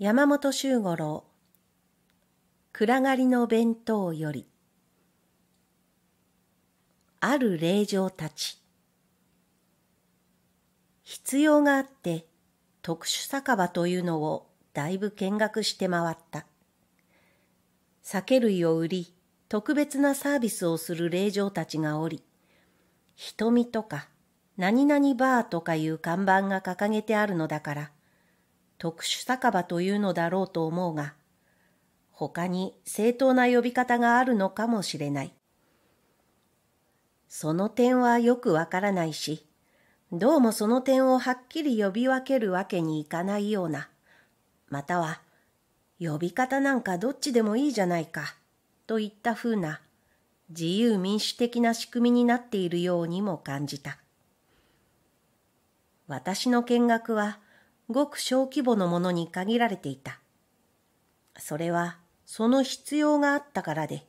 山本周五郎暗がりの弁当よりある霊場たち必要があって特殊酒場というのをだいぶ見学して回った酒類を売り特別なサービスをする霊場たちがおり瞳とか何々バーとかいう看板が掲げてあるのだから特殊酒場というのだろうと思うが、他に正当な呼び方があるのかもしれない。その点はよくわからないし、どうもその点をはっきり呼び分けるわけにいかないような、または、呼び方なんかどっちでもいいじゃないか、といったふうな、自由民主的な仕組みになっているようにも感じた。私の見学は、ごく小規模のものに限られていた。それはその必要があったからで、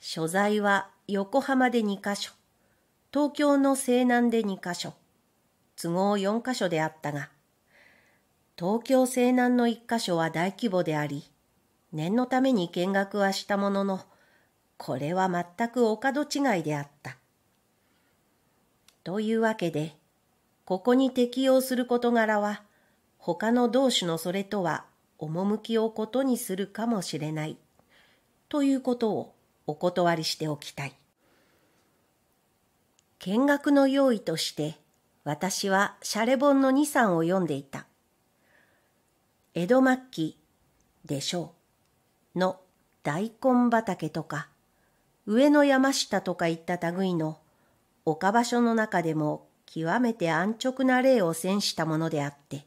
所在は横浜で2カ所、東京の西南で2カ所、都合4カ所であったが、東京西南の1カ所は大規模であり、念のために見学はしたものの、これは全くお門違いであった。というわけで、ここに適用する事柄は、他の同種のそれとは趣をことにするかもしれないということをお断りしておきたい。見学の用意として私はシャレ本の2、3を読んでいた。江戸末期でしょうの大根畑とか上の山下とかいった類の岡場所の中でも極めて安直な例を選したものであって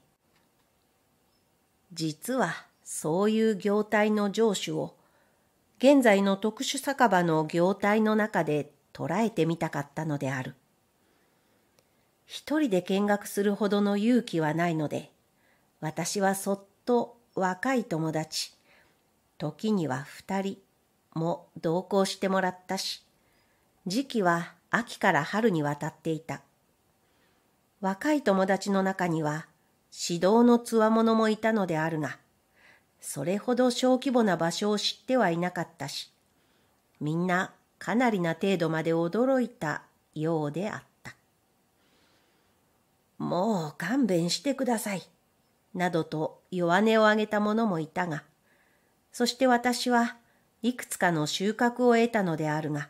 実はそういう業態の上手を現在の特殊酒場の業態の中で捉えてみたかったのである。一人で見学するほどの勇気はないので、私はそっと若い友達、時には二人も同行してもらったし、時期は秋から春にわたっていた。若い友達の中には、指導のつわものもいたのであるが、それほど小規模な場所を知ってはいなかったし、みんなかなりな程度まで驚いたようであった。もう勘弁してください、などと弱音を上げた者もいたが、そして私はいくつかの収穫を得たのであるが、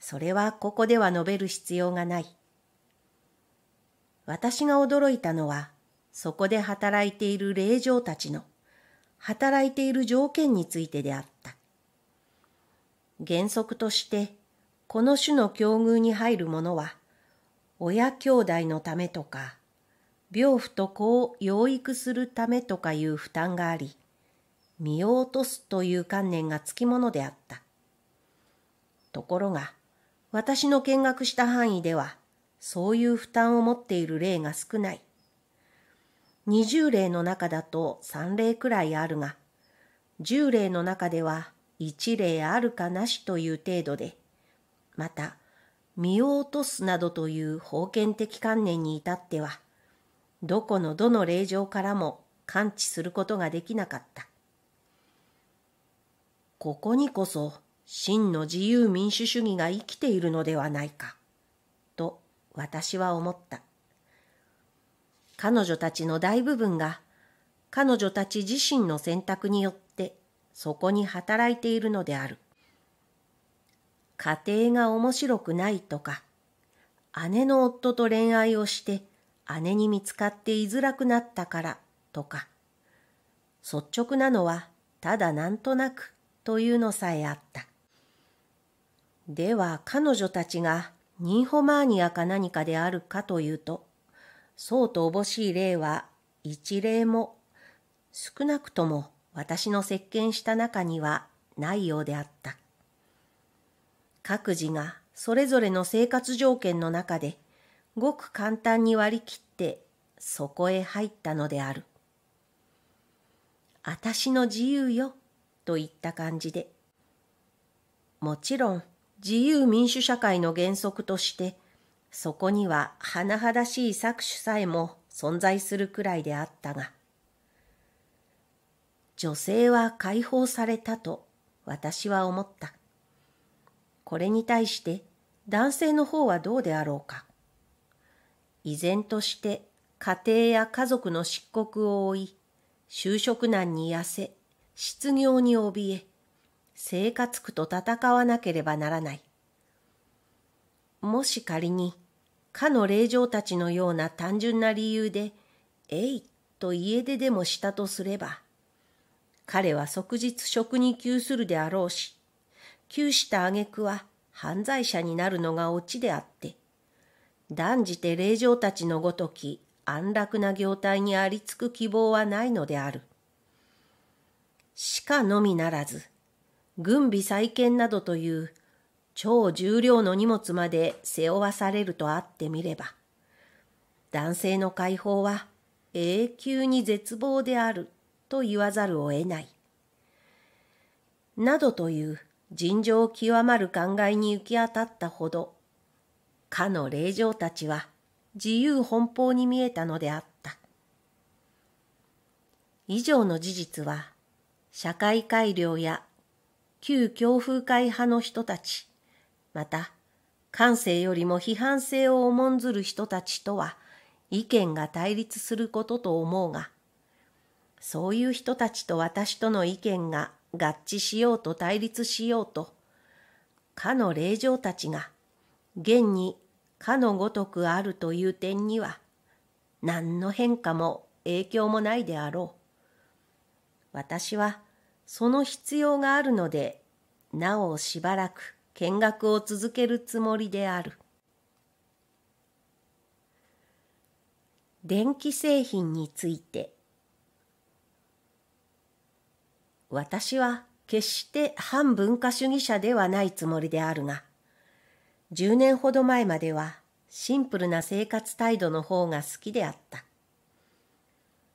それはここでは述べる必要がない。私が驚いたのはそこで働いている霊嬢たちの働いている条件についてであった。原則としてこの種の境遇に入る者は親兄弟のためとか病婦と子を養育するためとかいう負担があり身を落とすという観念がつきものであった。ところが私の見学した範囲ではそういう負担を持っている例が少ない。20例の中だと3例くらいあるが、10例の中では1例あるかなしという程度で、また、身を落とすなどという封建的観念に至っては、どこのどの霊場からも感知することができなかった。ここにこそ真の自由民主主義が生きているのではないか、と私は思った。彼女たちの大部分が彼女たち自身の選択によってそこに働いているのである。家庭が面白くないとか、姉の夫と恋愛をして姉に見つかって居づらくなったからとか、率直なのはただなんとなくというのさえあった。では彼女たちがニーホマーニアか何かであるかというと、そうとおぼしい例は一例も少なくとも私の接見した中にはないようであった。各自がそれぞれの生活条件の中でごく簡単に割り切ってそこへ入ったのである。私の自由よといった感じで。もちろん自由民主社会の原則としてそこには甚だしい搾取さえも存在するくらいであったが、女性は解放されたと私は思った。これに対して男性の方はどうであろうか。依然として家庭や家族の漆黒を追い、就職難に痩せ、失業に怯え、生活苦と戦わなければならない。もし仮にかの霊場たちのような単純な理由で、えいと家出でもしたとすれば、彼は即日職に窮するであろうし、窮した挙句は犯罪者になるのがオチであって、断じて霊場たちのごとき安楽な業態にありつく希望はないのである。しかのみならず、軍備再建などという超重量の荷物まで背負わされるとあってみれば、男性の解放は永久に絶望であると言わざるを得ない。などという尋常極まる考えに行き当たったほど、かの霊場たちは自由奔放に見えたのであった。以上の事実は、社会改良や旧強風会派の人たち、また、感性よりも批判性を重んずる人たちとは意見が対立することと思うが、そういう人たちと私との意見が合致しようと対立しようと、かの霊場たちが、現にかのごとくあるという点には、何の変化も影響もないであろう。私は、その必要があるので、なおしばらく、見学を続けるつもりである。電気製品について私は決して反文化主義者ではないつもりであるが10年ほど前まではシンプルな生活態度の方が好きであった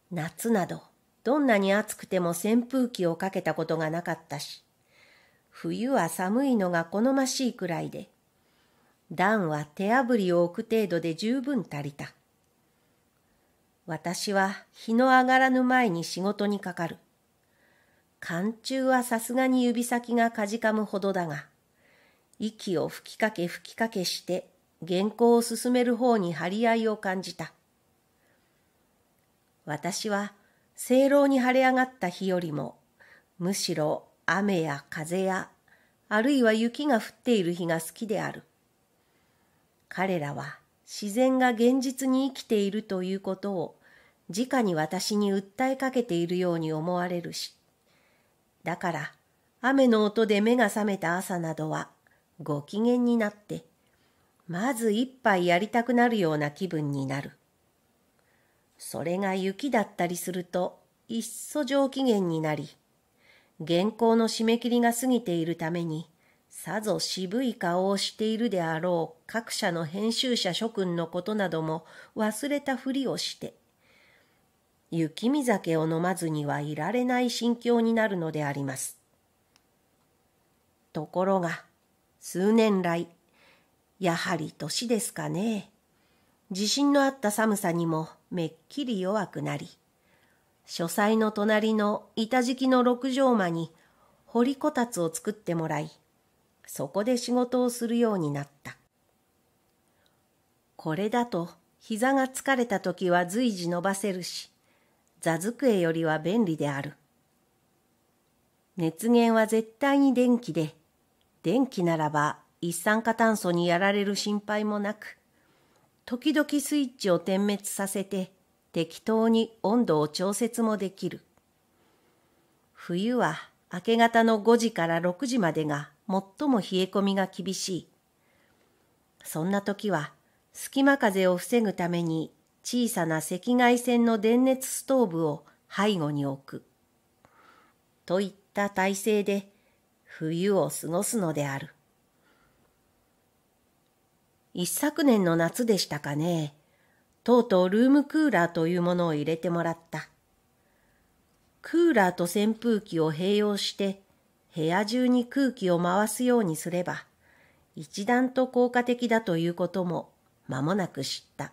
夏などどんなに暑くても扇風機をかけたことがなかったし冬は寒いのが好ましいくらいで、暖は手あぶりを置く程度で十分足りた。私は日の上がらぬ前に仕事にかかる。寒中はさすがに指先がかじかむほどだが、息を吹きかけ吹きかけして原稿を進める方に張り合いを感じた。私は、正論に腫れ上がった日よりも、むしろ雨や風や、あるいは雪が降っている日が好きである。彼らは自然が現実に生きているということを直に私に訴えかけているように思われるし、だから雨の音で目が覚めた朝などはご機嫌になって、まず一杯やりたくなるような気分になる。それが雪だったりすると、いっそ上機嫌になり、原稿の締め切りが過ぎているために、さぞ渋い顔をしているであろう各社の編集者諸君のことなども忘れたふりをして、雪見酒を飲まずにはいられない心境になるのであります。ところが、数年来、やはり年ですかね。地震のあった寒さにもめっきり弱くなり、書斎の隣の板敷きの六畳間に掘りこたつを作ってもらい、そこで仕事をするようになった。これだと膝が疲れた時は随時伸ばせるし、座机よりは便利である。熱源は絶対に電気で、電気ならば一酸化炭素にやられる心配もなく、時々スイッチを点滅させて、適当に温度を調節もできる。冬は明け方の5時から6時までが最も冷え込みが厳しい。そんな時は隙間風を防ぐために小さな赤外線の電熱ストーブを背後に置く。といった体制で冬を過ごすのである。一昨年の夏でしたかね。とうとうルームクーラーというものを入れてもらった。クーラーと扇風機を併用して、部屋中に空気を回すようにすれば、一段と効果的だということも間もなく知った。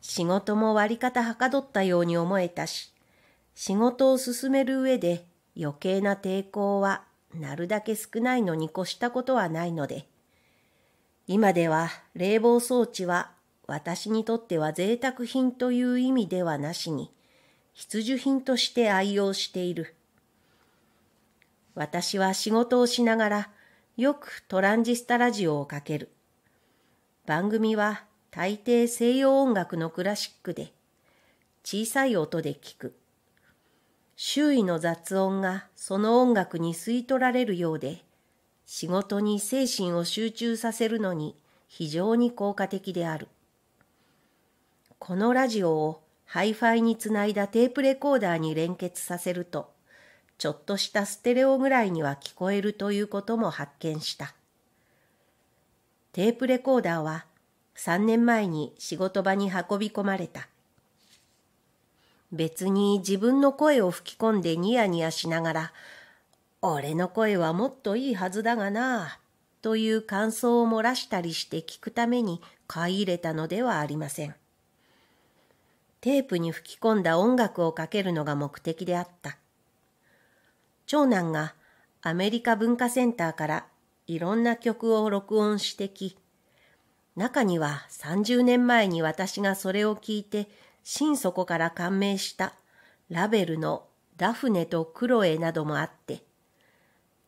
仕事も割り方はかどったように思えたし、仕事を進める上で余計な抵抗はなるだけ少ないのに越したことはないので、今では冷房装置は私にとっては贅沢品という意味ではなしに、必需品として愛用している。私は仕事をしながら、よくトランジスタラジオをかける。番組は大抵西洋音楽のクラシックで、小さい音で聞く。周囲の雑音がその音楽に吸い取られるようで、仕事に精神を集中させるのに非常に効果的である。このラジオを Hi-Fi につないだテープレコーダーに連結させると、ちょっとしたステレオぐらいには聞こえるということも発見した。テープレコーダーは3年前に仕事場に運び込まれた。別に自分の声を吹き込んでニヤニヤしながら、俺の声はもっといいはずだがなあ、という感想を漏らしたりして聞くために買い入れたのではありません。テープに吹き込んだ音楽をかけるのが目的であった。長男がアメリカ文化センターからいろんな曲を録音してき、中には30年前に私がそれを聞いて心底から感銘したラベルのダフネとクロエなどもあって、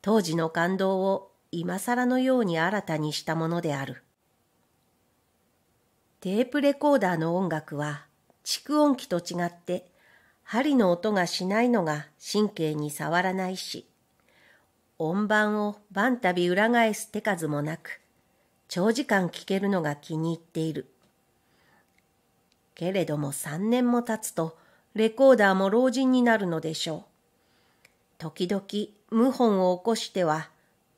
当時の感動を今更のように新たにしたものである。テープレコーダーの音楽は蓄音機と違って針の音がしないのが神経に触らないし、音盤を晩旅裏返す手数もなく、長時間聞けるのが気に入っている。けれども3年も経つと、レコーダーも老人になるのでしょう。時々、謀反を起こしては、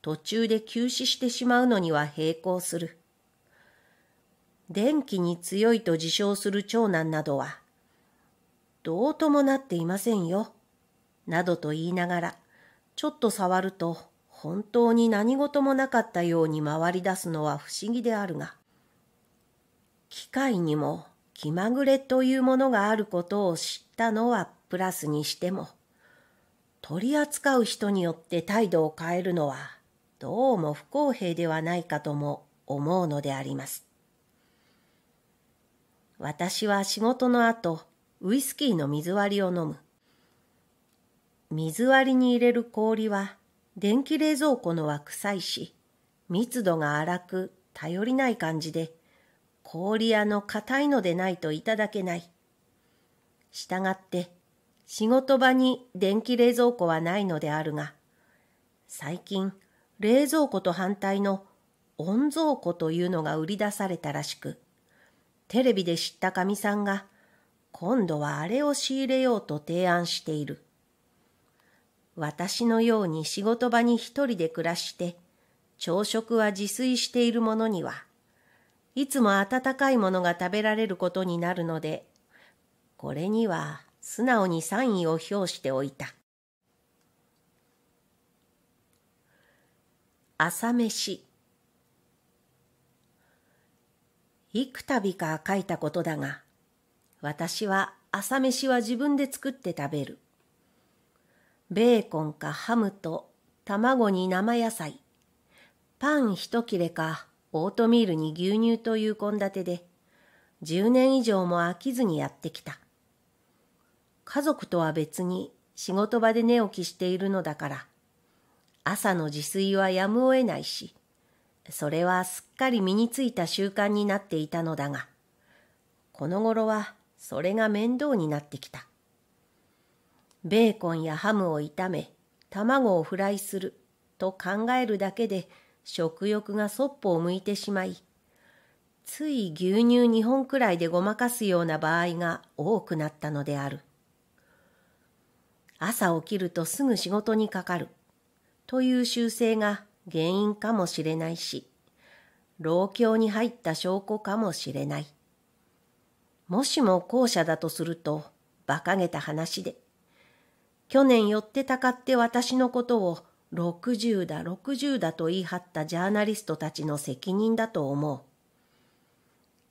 途中で休止してしまうのには並行する。電気に強いと自称する長男などは、どうともなっていませんよ、などと言いながら、ちょっと触ると本当に何事もなかったように回り出すのは不思議であるが、機械にも気まぐれというものがあることを知ったのはプラスにしても、取り扱う人によって態度を変えるのはどうも不公平ではないかとも思うのであります。私は仕事の後、ウイスキーの水割りを飲む。水割りに入れる氷は、電気冷蔵庫のは臭いし、密度が荒く頼りない感じで、氷屋の硬いのでないといただけない。したがって、仕事場に電気冷蔵庫はないのであるが、最近、冷蔵庫と反対の温蔵庫というのが売り出されたらしく、テレビで知ったかみさんが、今度はあれを仕入れようと提案している。私のように仕事場に一人で暮らして、朝食は自炊している者には、いつも温かいものが食べられることになるので、これには素直に賛意を表しておいた。朝飯。幾度か書いたことだが、私は朝飯は自分で作って食べる。ベーコンかハムと卵に生野菜、パン一切れかオートミールに牛乳という献立で、10年以上も飽きずにやってきた。家族とは別に仕事場で寝起きしているのだから、朝の自炊はやむを得ないし、それはすっかり身についた習慣になっていたのだが、この頃はそれが面倒になってきた。ベーコンやハムを炒め、卵をフライすると考えるだけで食欲がそっぽを向いてしまい、つい牛乳2本くらいでごまかすような場合が多くなったのである。朝起きるとすぐ仕事にかかるという習性が原因かもしれないし、老境に入った証拠かもしれない。もしも後者だとすると、馬鹿げた話で、去年寄ってたかって私のことを六十だ六十だと言い張ったジャーナリストたちの責任だと思う。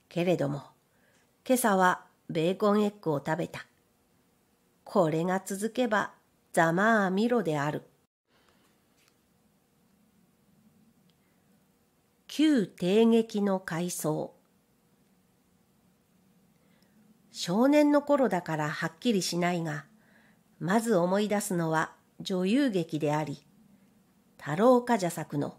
けれども、今朝はベーコンエッグを食べた。これが続けばざまあみろである。旧帝劇の回想少年の頃だからはっきりしないが、まず思い出すのは女優劇であり、太郎冠者作の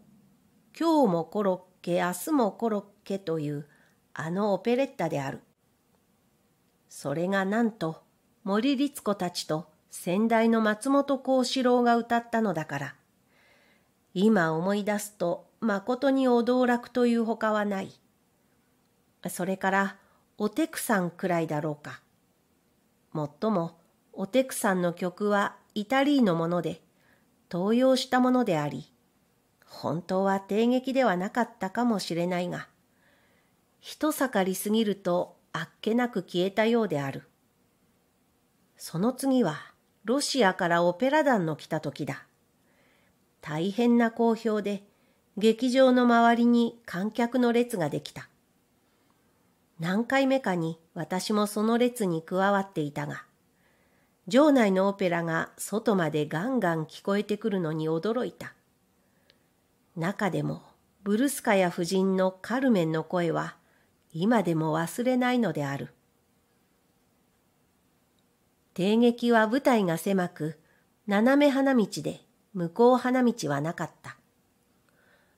今日もコロッケ、明日もコロッケというあのオペレッタである。それがなんと森律子たちと先代の松本幸四郎が歌ったのだから、今思い出すとまことにお道楽というほかはない。それから、おてくさんくらいだろうか。もっとも、おてくさんの曲はイタリーのもので、登用したものであり、本当は帝劇ではなかったかもしれないが、一盛りすぎるとあっけなく消えたようである。その次は、ロシアからオペラ団の来た時だ。大変な好評で、劇場の周りに観客の列ができた。何回目かに私もその列に加わっていたが、場内のオペラが外までガンガン聞こえてくるのに驚いた。中でもブルスカヤ夫人のカルメンの声は今でも忘れないのである。帝劇は舞台が狭く、斜め花道で向こう花道はなかった。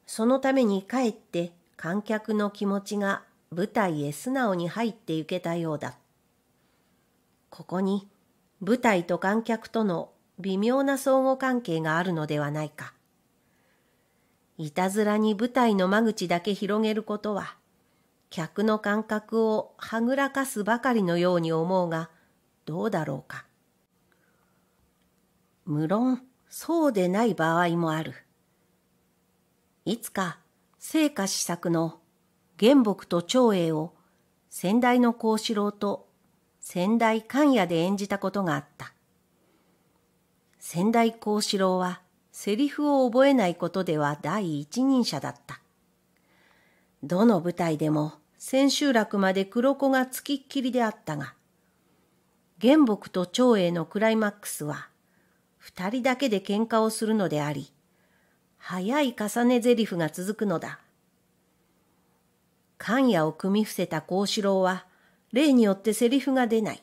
そのためにかえって観客の気持ちが舞台へ素直に入っていけたようだ。ここに舞台と観客との微妙な相互関係があるのではないか。いたずらに舞台の間口だけ広げることは、客の感覚をはぐらかすばかりのように思うが、どうだろうか。無論、そうでない場合もある。いつか聖火試作の原木と長英を先代の幸四郎と先代勘也で演じたことがあった。先代幸四郎はセリフを覚えないことでは第一人者だった。どの舞台でも千秋楽まで黒子が付きっきりであったが、原木と長英のクライマックスは、二人だけで喧嘩をするのであり、早い重ね台詞が続くのだ。勘夜を組み伏せた幸四郎は、例によってセリフが出ない。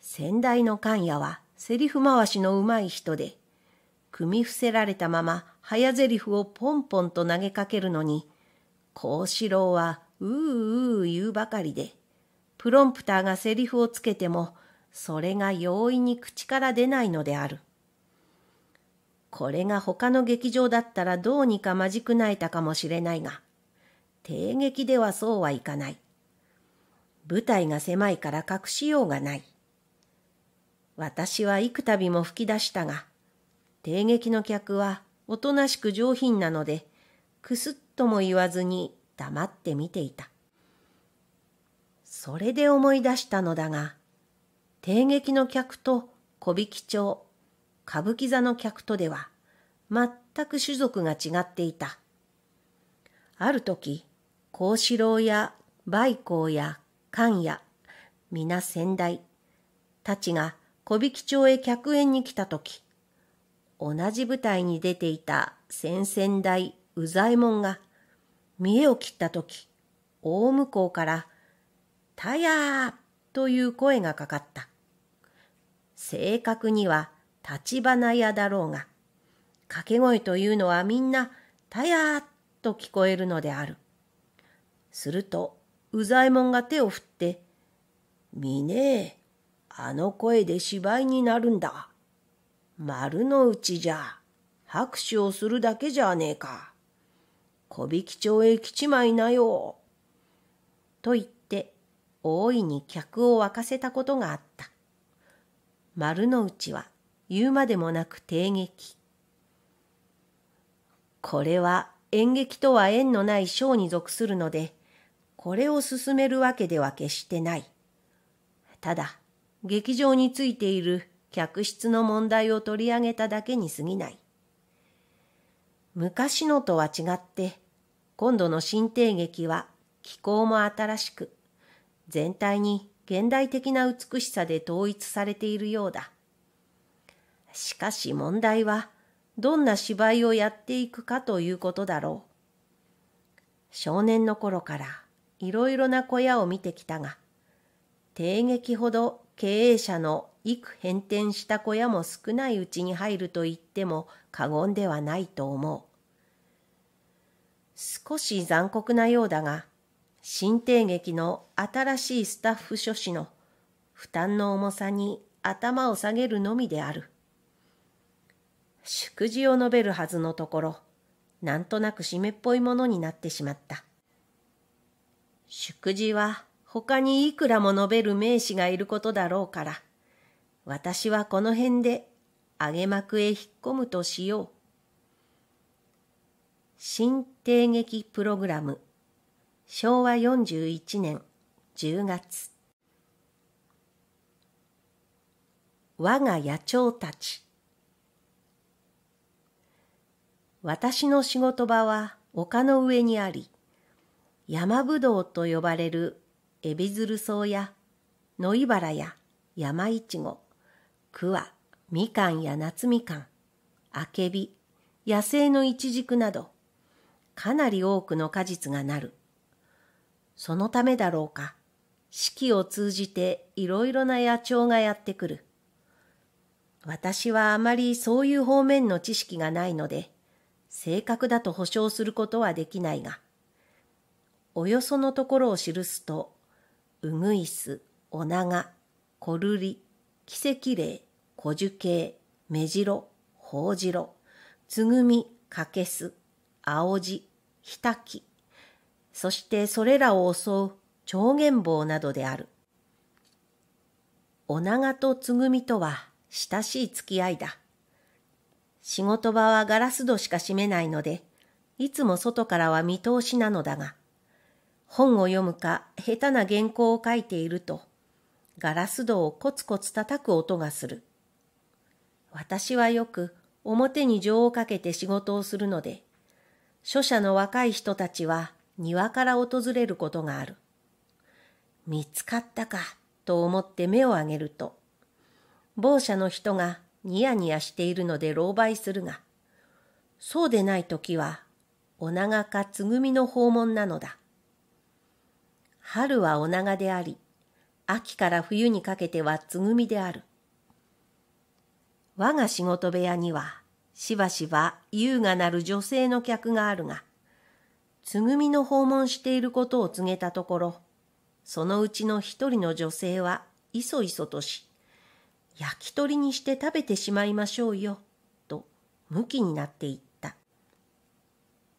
先代の勘やは、セリフ回しのうまい人で、組み伏せられたまま、早台詞をポンポンと投げかけるのに、幸四郎は、うーうー言うばかりで、プロンプターがセリフをつけても、それが容易に口から出ないのである。これが他の劇場だったらどうにかまじくないたかもしれないが、帝劇ではそうはいかない。舞台が狭いから隠しようがない。私は幾度も吹き出したが、帝劇の客はおとなしく上品なので、くすっとも言わずに黙って見ていた。それで思い出したのだが、帝劇の客と小引町、歌舞伎座の客とでは全く種族が違っていた。ある時、幸四郎や梅光や菅や皆先代たちが小引町へ客演に来た時、同じ舞台に出ていた先々代右左衛門が見栄を切った時、大向こうから「たやー!」という声がかかった。正確には立花屋だろうが、掛け声というのはみんな、たやーっと聞こえるのである。すると、うざいもんが手を振って、みねえ、あの声で芝居になるんだ。丸の内じゃ、拍手をするだけじゃねえか。小引町へ来ちまいなよ。と言って、大いに客を沸かせたことがあった。丸の内は言うまでもなく帝劇。これは演劇とは縁のない章に属するので、これを進めるわけでは決してない。ただ、劇場についている客室の問題を取り上げただけに過ぎない。昔のとは違って、今度の新帝劇は気候も新しく、全体に現代的な美しさで統一されているようだ。しかし問題は、どんな芝居をやっていくかということだろう。少年の頃からいろいろな小屋を見てきたが、帝劇ほど経営者の幾変転した小屋も少ないうちに入ると言っても過言ではないと思う。少し残酷なようだが、新帝劇の新しいスタッフ諸氏の負担の重さに頭を下げるのみである。祝辞を述べるはずのところ、なんとなく湿っぽいものになってしまった。祝辞は他にいくらも述べる名詞がいることだろうから、私はこの辺で揚げ幕へ引っ込むとしよう。新帝劇プログラム昭和41年10月我が野鳥たち私の仕事場は丘の上にあり、山ぶどうと呼ばれるエビズル草や野茨ばや山いちご、桑、みかんや夏みかん、あけび、野生のイチジクなど、かなり多くの果実がなる。そのためだろうか、四季を通じていろいろな野鳥がやってくる。私はあまりそういう方面の知識がないので、正確だと保証することはできないが、およそのところを記すと、うぐいす、おなが、こるり、奇跡霊、小樹形、目白、ほうじろ、つぐみ、かけす、おじ、ひたき、そしてそれらを襲う超原棒などである。おながとつぐみとは親しい付き合いだ。仕事場はガラス戸しか閉めないので、いつも外からは見通しなのだが、本を読むか下手な原稿を書いていると、ガラス戸をコツコツ叩く音がする。私はよく表に情をかけて仕事をするので、書写の若い人たちは庭から訪れることがある。見つかったかと思って目を上げると、某社の人がニヤニヤしているので狼狽するが、そうでない時は、お長かつぐみの訪問なのだ。春はお長であり、秋から冬にかけてはつぐみである。我が仕事部屋には、しばしば優雅なる女性の客があるが、つぐみの訪問していることを告げたところ、そのうちの一人の女性はいそいそとし、焼き鳥にして食べてしまいましょうよ、とむきになっていった。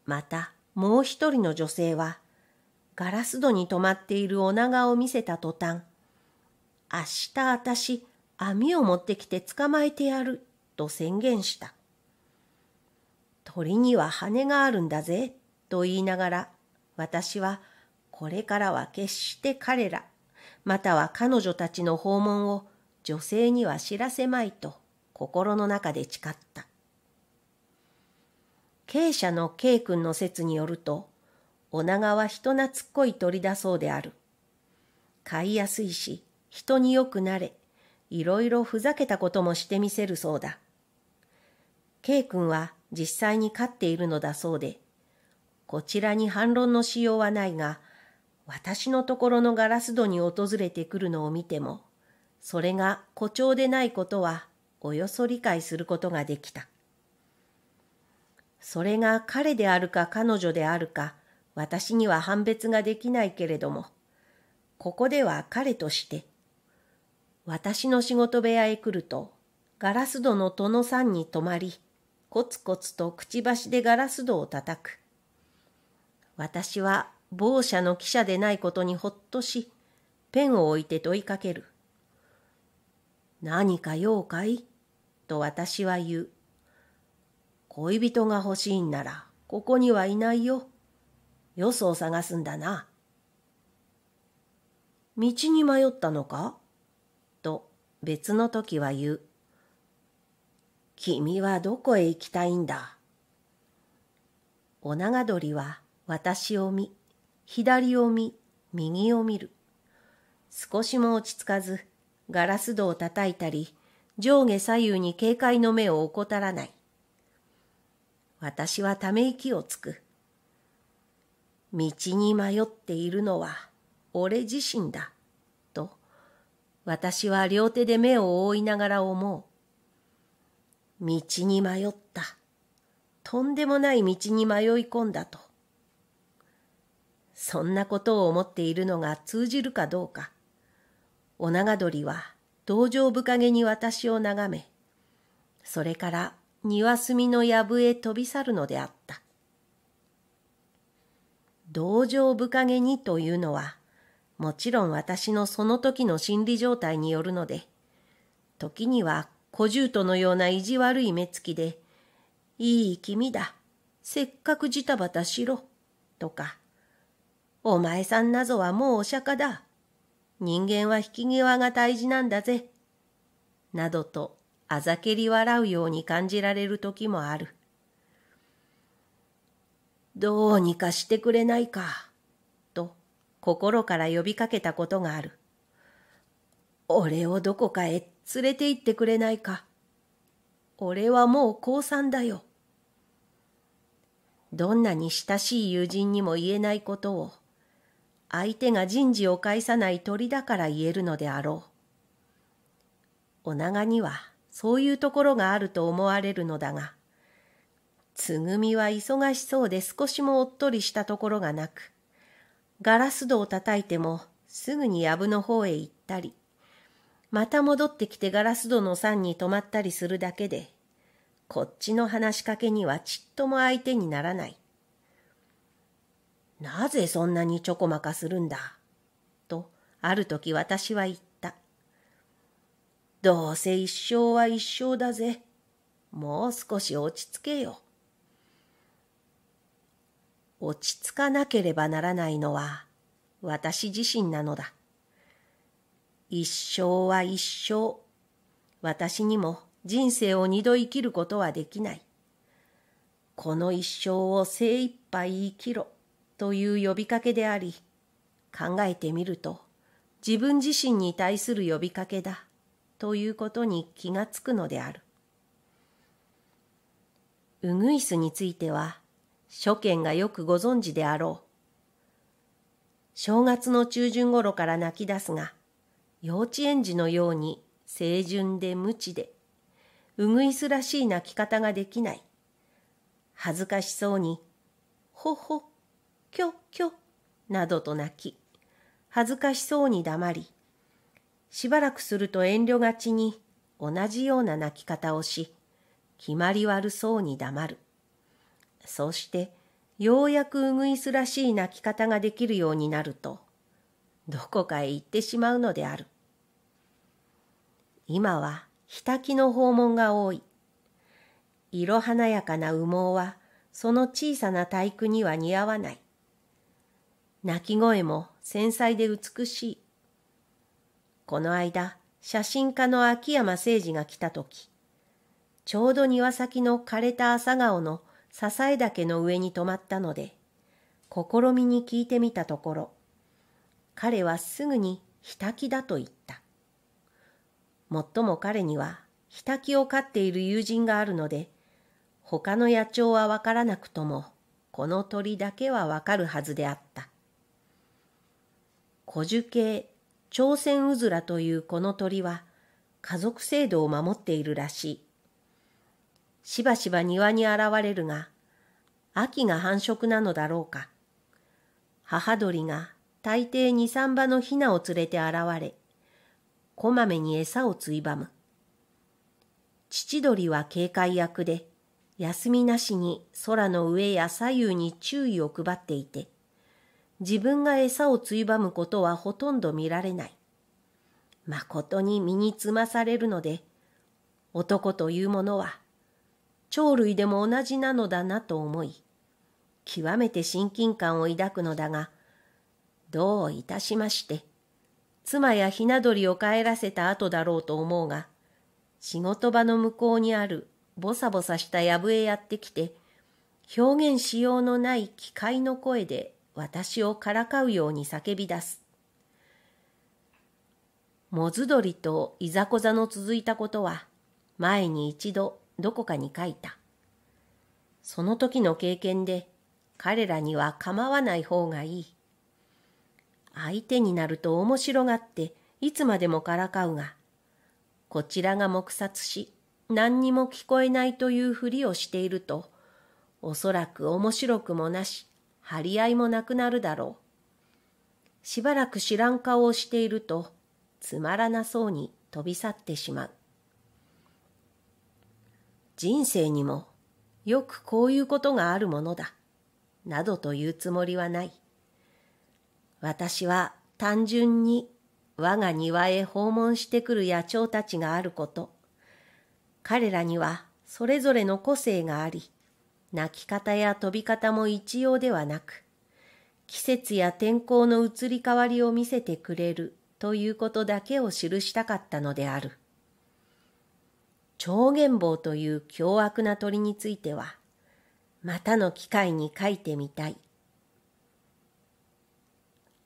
またもう一人の女性は、ガラス戸に止まっているお長を見せた途端、明日あたし網を持ってきて捕まえてやる、と宣言した。鳥には羽があるんだぜ、と言いながら、私はこれからは決して彼ら、または彼女たちの訪問を女性には知らせまいと心の中で誓った。経営者の K 君の説によると、女川は人懐っこい鳥だそうである。飼いやすいし、人によくなれ、いろいろふざけたこともしてみせるそうだ。K 君は実際に飼っているのだそうで、こちらに反論のしようはないが、私のところのガラス戸に訪れてくるのを見ても、それが誇張でないことはおよそ理解することができた。それが彼であるか彼女であるか私には判別ができないけれども、ここでは彼として、私の仕事部屋へ来ると、ガラス戸の殿さんに泊まり、コツコツとくちばしでガラス戸を叩く。私は某社の記者でないことにほっとし、ペンを置いて問いかける。何か用かいと私は言う。恋人が欲しいんなら、ここにはいないよ。よそを探すんだな。道に迷ったのかと別の時は言う。君はどこへ行きたいんだお長鳥は私を見、左を見、右を見る。少しも落ち着かず、ガラス戸を叩いたり、上下左右に警戒の目を怠らない。私はため息をつく。道に迷っているのは俺自身だ、と、私は両手で目を覆いながら思う。道に迷った。とんでもない道に迷い込んだと。そんなことを思っているのが通じるかどうか、お長鳥は道場深げに私を眺め、それから庭隅の藪へ飛び去るのであった。道場深げにというのは、もちろん私のその時の心理状態によるので、時には小獣とのような意地悪い目つきで、いい君だ、せっかくジタバタしろ、とか、お前さんなぞはもうお釈迦だ、人間は引き際が大事なんだぜ。などとあざけり笑うように感じられる時もある。どうにかしてくれないか、と心から呼びかけたことがある。俺をどこかへ連れて行ってくれないか。俺はもう降参だよ。どんなに親しい友人にも言えないことを相手が人事を介さない鳥だから言えるのであろう。お長にはそういうところがあると思われるのだが、つぐみは忙しそうで少しもおっとりしたところがなく、ガラス戸を叩いてもすぐに藪の方へ行ったり、また戻ってきてガラス戸の山に止まったりするだけで、こっちの話しかけにはちっとも相手にならない。なぜそんなにちょこまかするんだ。と、ある時私は言った。どうせ一生は一生だぜ。もう少し落ち着けよ。落ち着かなければならないのは私自身なのだ。一生は一生。私にも人生を二度生きることはできない。この一生を精一杯生きろ。という呼びかけであり、考えてみると、自分自身に対する呼びかけだということに気がつくのである。ウグイスについては、諸見がよくご存知であろう。正月の中旬頃から泣き出すが、幼稚園児のように清純で無知で、うぐいすらしい泣き方ができない。恥ずかしそうに、ほほきょきょなどと泣き、恥ずかしそうに黙り、しばらくすると遠慮がちに同じような泣き方をし、決まり悪そうに黙る。そうして、ようやくうぐいすらしい泣き方ができるようになると、どこかへ行ってしまうのである。今は、ひたきの訪問が多い。色華やかな羽毛は、その小さな体育には似合わない。泣き声も繊細で美しい。この間、写真家の秋山誠二が来た時、ちょうど庭先の枯れた朝顔の笹枝岳の上に泊まったので、試みに聞いてみたところ、彼はすぐにひたきだと言った。もっとも彼にはひたきを飼っている友人があるので、他の野鳥はわからなくとも、この鳥だけはわかるはずであった。古樹系、朝鮮うずらというこの鳥は、家族制度を守っているらしい。しばしば庭に現れるが、秋が繁殖なのだろうか。母鳥が大抵二三羽のヒナを連れて現れ、こまめに餌をついばむ。父鳥は警戒役で、休みなしに空の上や左右に注意を配っていて、自分が餌をついばむことはほとんど見られない。まことに身につまされるので、男というものは、鳥類でも同じなのだなと思い、極めて親近感を抱くのだが、どういたしまして、妻やひな鳥を帰らせた後だろうと思うが、仕事場の向こうにあるぼさぼさしたやぶへやってきて、表現しようのない機械の声で私をからかうように叫び出す。もずどりといざこざの続いたことは、前に一度どこかに書いた。その時の経験で、彼らには構わない方がいい。相手になると面白がって、いつまでもからかうが、こちらが黙殺し、何にも聞こえないというふりをしていると、おそらく面白くもなし、張り合いもなくなるだろう。しばらく知らん顔をしていると、つまらなそうに飛び去ってしまう。人生にもよくこういうことがあるものだ、などというつもりはない。私は単純に我が庭へ訪問してくる野鳥たちがあること、彼らにはそれぞれの個性があり、泣き方や飛び方も一様ではなく、季節や天候の移り変わりを見せてくれるということだけを記したかったのである。超言棒という凶悪な鳥については、またの機会に書いてみたい。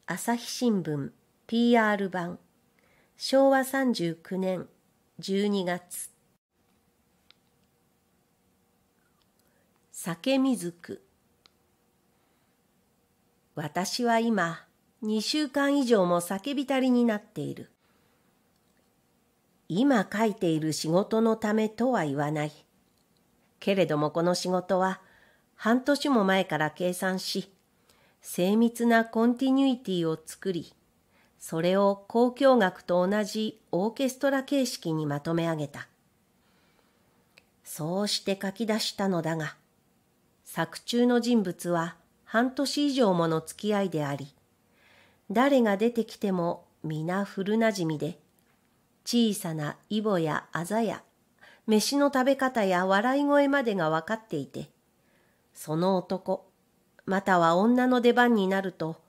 朝日新聞 PR 版昭和39年12月酒水く私は今2週間以上も酒浸りになっている今書いている仕事のためとは言わないけれどもこの仕事は半年も前から計算し精密なコンティニュイティを作りそれを交響楽と同じオーケストラ形式にまとめ上げたそうして書き出したのだが作中の人物は半年以上もの付き合いであり、誰が出てきても皆古なじみで、小さなイボやあざや、飯の食べ方や笑い声までが分かっていて、その男、または女の出番になると、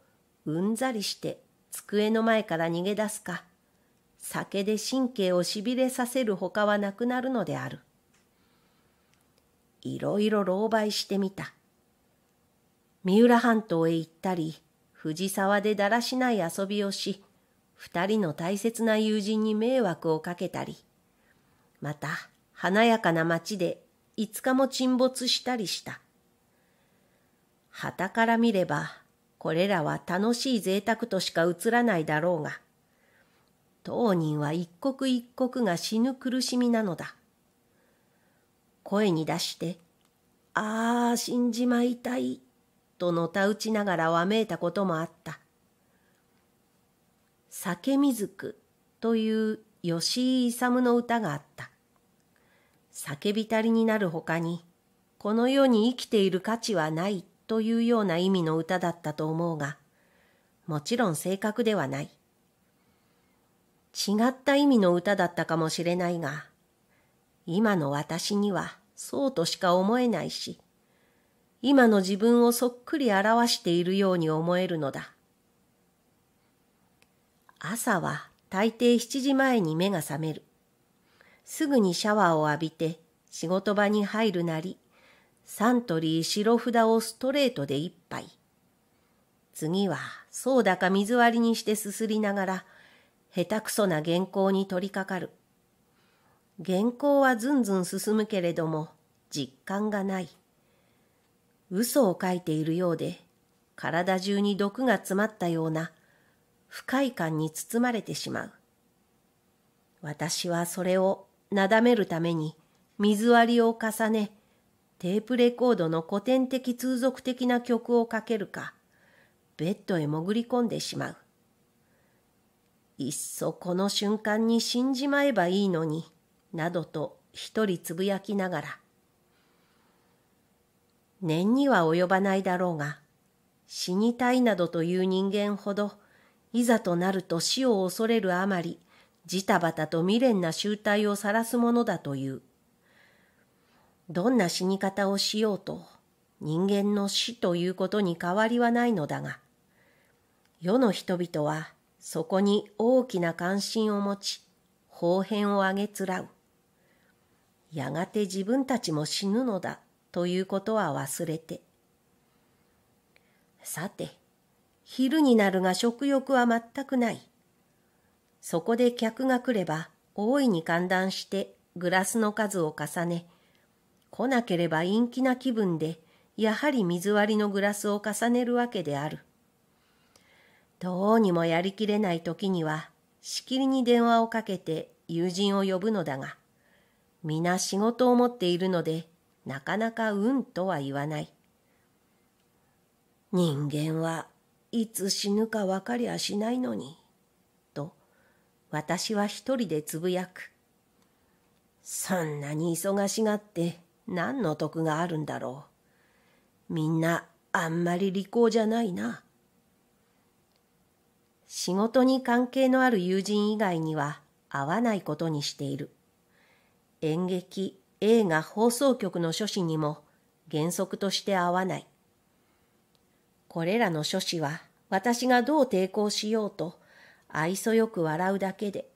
うんざりして机の前から逃げ出すか、酒で神経をしびれさせるほかはなくなるのである。いろいろ狼狽してみた。三浦半島へ行ったり、藤沢でだらしない遊びをし、二人の大切な友人に迷惑をかけたり、また、華やかな町で5日も沈没したりした。旗から見れば、これらは楽しい贅沢としか映らないだろうが、当人は一刻一刻が死ぬ苦しみなのだ。声に出して、ああ、死んじまいたい、とのたうちながらわめいたこともあった。酒水くという吉井勇の歌があった。酒たりになるほかに、この世に生きている価値はないというような意味の歌だったと思うが、もちろん正確ではない。違った意味の歌だったかもしれないが、今の私にはそうとしか思えないし、今の自分をそっくり表しているように思えるのだ。朝は大抵7時前に目が覚める。すぐにシャワーを浴びて仕事場に入るなり、サントリー白札をストレートで一杯。次はソーダか水割りにしてすすりながら、下手くそな原稿に取りかかる。原稿はずんずん進むけれども実感がない。嘘を書いているようで、体中に毒が詰まったような不快感に包まれてしまう。私はそれをなだめるために水割りを重ね、テープレコードの古典的通俗的な曲をかけるか、ベッドへ潜り込んでしまう。いっそこの瞬間に死んじまえばいいのに。などと一人つぶやきながら、念には及ばないだろうが、死にたいなどという人間ほど、いざとなると死を恐れるあまり、ジタバタと未練な集体を晒すものだという。どんな死に方をしようと、人間の死ということに変わりはないのだが、世の人々はそこに大きな関心を持ち、方変をあげつらう。やがて自分たちも死ぬのだということは忘れて。さて、昼になるが食欲は全くない。そこで客が来れば大いに寒暖してグラスの数を重ね、来なければ陰気な気分で、やはり水割りのグラスを重ねるわけである。どうにもやりきれない時には、しきりに電話をかけて友人を呼ぶのだが、皆仕事を持っているので、なかなかうんとは言わない。人間はいつ死ぬか分かりゃしないのに、と私は一人でつぶやく。そんなに忙しがって何の得があるんだろう。みんなあんまり利口じゃないな。仕事に関係のある友人以外には会わないことにしている。演劇、映画放送局の書士にも原則として合わない。これらの書士は私がどう抵抗しようと愛想よく笑うだけで、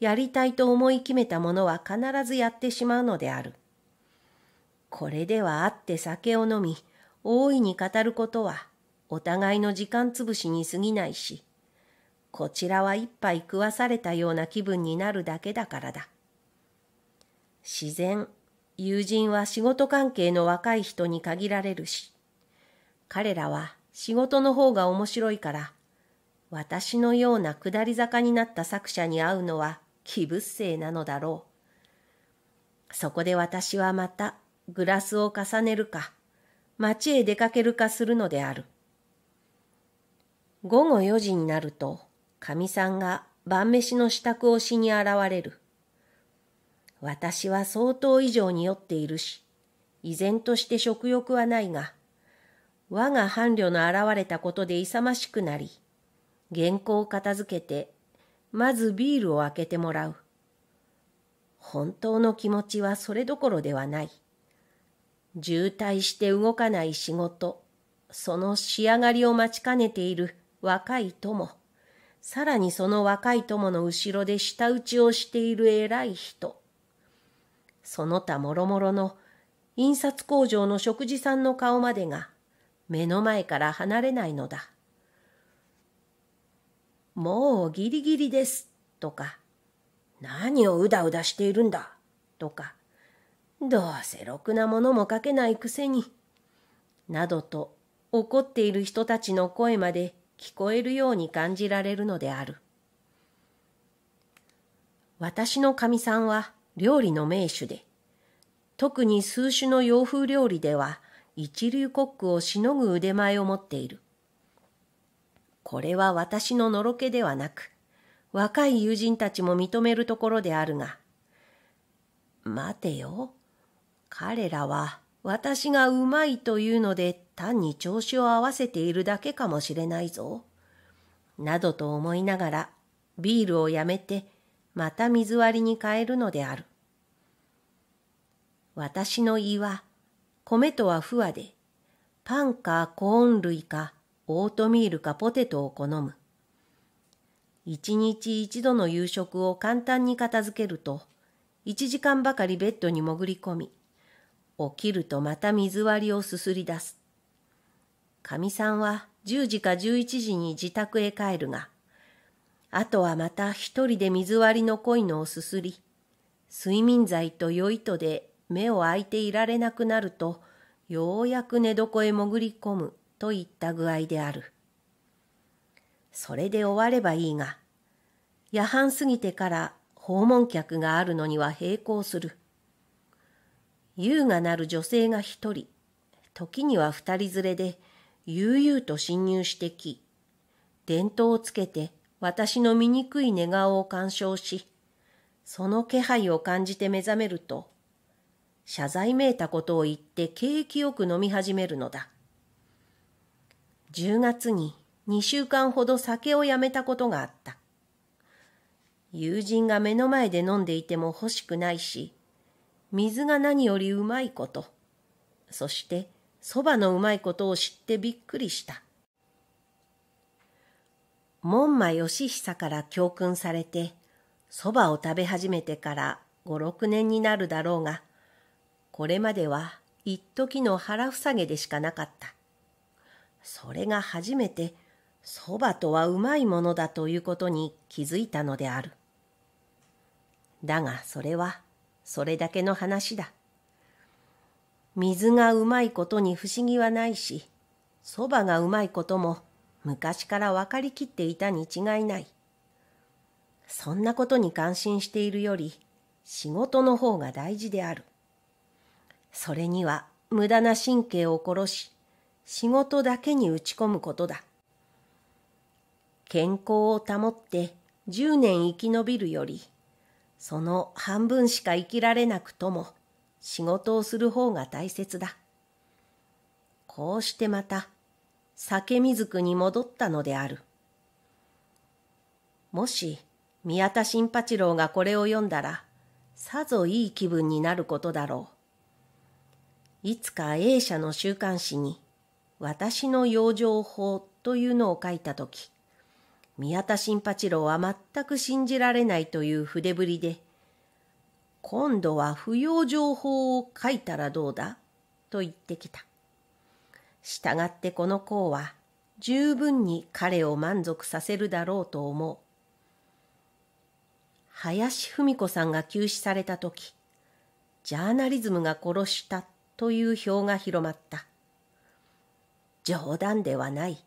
やりたいと思い決めたものは必ずやってしまうのである。これではあって酒を飲み、大いに語ることはお互いの時間つぶしに過ぎないし、こちらは一杯食わされたような気分になるだけだからだ。自然、友人は仕事関係の若い人に限られるし、彼らは仕事の方が面白いから、私のような下り坂になった作者に会うのは気物性なのだろう。そこで私はまたグラスを重ねるか、町へ出かけるかするのである。午後4時になると、かみさんが晩飯の支度をしに現れる。私は相当以上に酔っているし、依然として食欲はないが、我が伴侶の現れたことで勇ましくなり、原稿を片付けて、まずビールを開けてもらう。本当の気持ちはそれどころではない。渋滞して動かない仕事、その仕上がりを待ちかねている若い友、さらにその若い友の後ろで舌打ちをしている偉い人。その他もろもろの印刷工場の食事さんの顔までが目の前から離れないのだ。もうギリギリですとか、何をうだうだしているんだとか、どうせろくなものも書けないくせに、などと怒っている人たちの声まで聞こえるように感じられるのである。私のかみさんは、料理の名手で、特に数種の洋風料理では一流コックをしのぐ腕前を持っている。これは私ののろけではなく、若い友人たちも認めるところであるが、待てよ。彼らは私がうまいというので単に調子を合わせているだけかもしれないぞ。などと思いながらビールをやめてまた水割りに変えるのである。私の胃は、米とは不和で、パンかコーン類か、オートミールかポテトを好む。一日一度の夕食を簡単に片付けると、一時間ばかりベッドに潜り込み、起きるとまた水割りをすすり出す。かみさんは10時か11時に自宅へ帰るが、あとはまた一人で水割りの濃いのをすすり、睡眠剤と酔いとで目を開いていられなくなると、ようやく寝床へ潜り込むといった具合である。それで終わればいいが、夜半過ぎてから訪問客があるのには並行する。優雅なる女性が一人、時には二人連れで、悠々と侵入してき、伝統をつけて私の醜い寝顔を鑑賞し、その気配を感じて目覚めると、謝罪めいたことを言って景気よく飲み始めるのだ。10月に2週間ほど酒をやめたことがあった。友人が目の前で飲んでいても欲しくないし、水が何よりうまいこと、そしてそばのうまいことを知ってびっくりした。門馬義久から教訓されて、蕎麦を食べ始めてから五六年になるだろうが、これまでは一時の腹ふさげでしかなかった。それが初めて、蕎麦とはうまいものだということに気づいたのである。だがそれは、それだけの話だ。水がうまいことに不思議はないし、蕎麦がうまいことも昔から分かりきっていたに違いない。そんなことに感心しているより仕事の方が大事である。それには無駄な神経を殺し仕事だけに打ち込むことだ。健康を保って十年生き延びるよりその半分しか生きられなくとも仕事をする方が大切だ。こうしてまた酒水区に戻ったのである。もし、宮田新八郎がこれを読んだら、さぞいい気分になることだろう。いつか A 社の週刊誌に、私の養生法というのを書いたとき、宮田新八郎は全く信じられないという筆ぶりで、今度は不養情報を書いたらどうだと言ってきた。従ってこの子は十分に彼を満足させるだろうと思う。林文子さんが急死された時、ジャーナリズムが殺したという表が広まった。冗談ではない。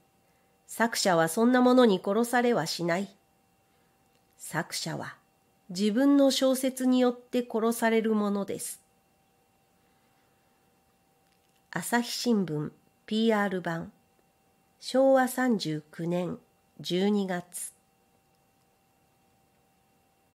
作者はそんなものに殺されはしない。作者は自分の小説によって殺されるものです。朝日新聞 PR 版昭和39年12月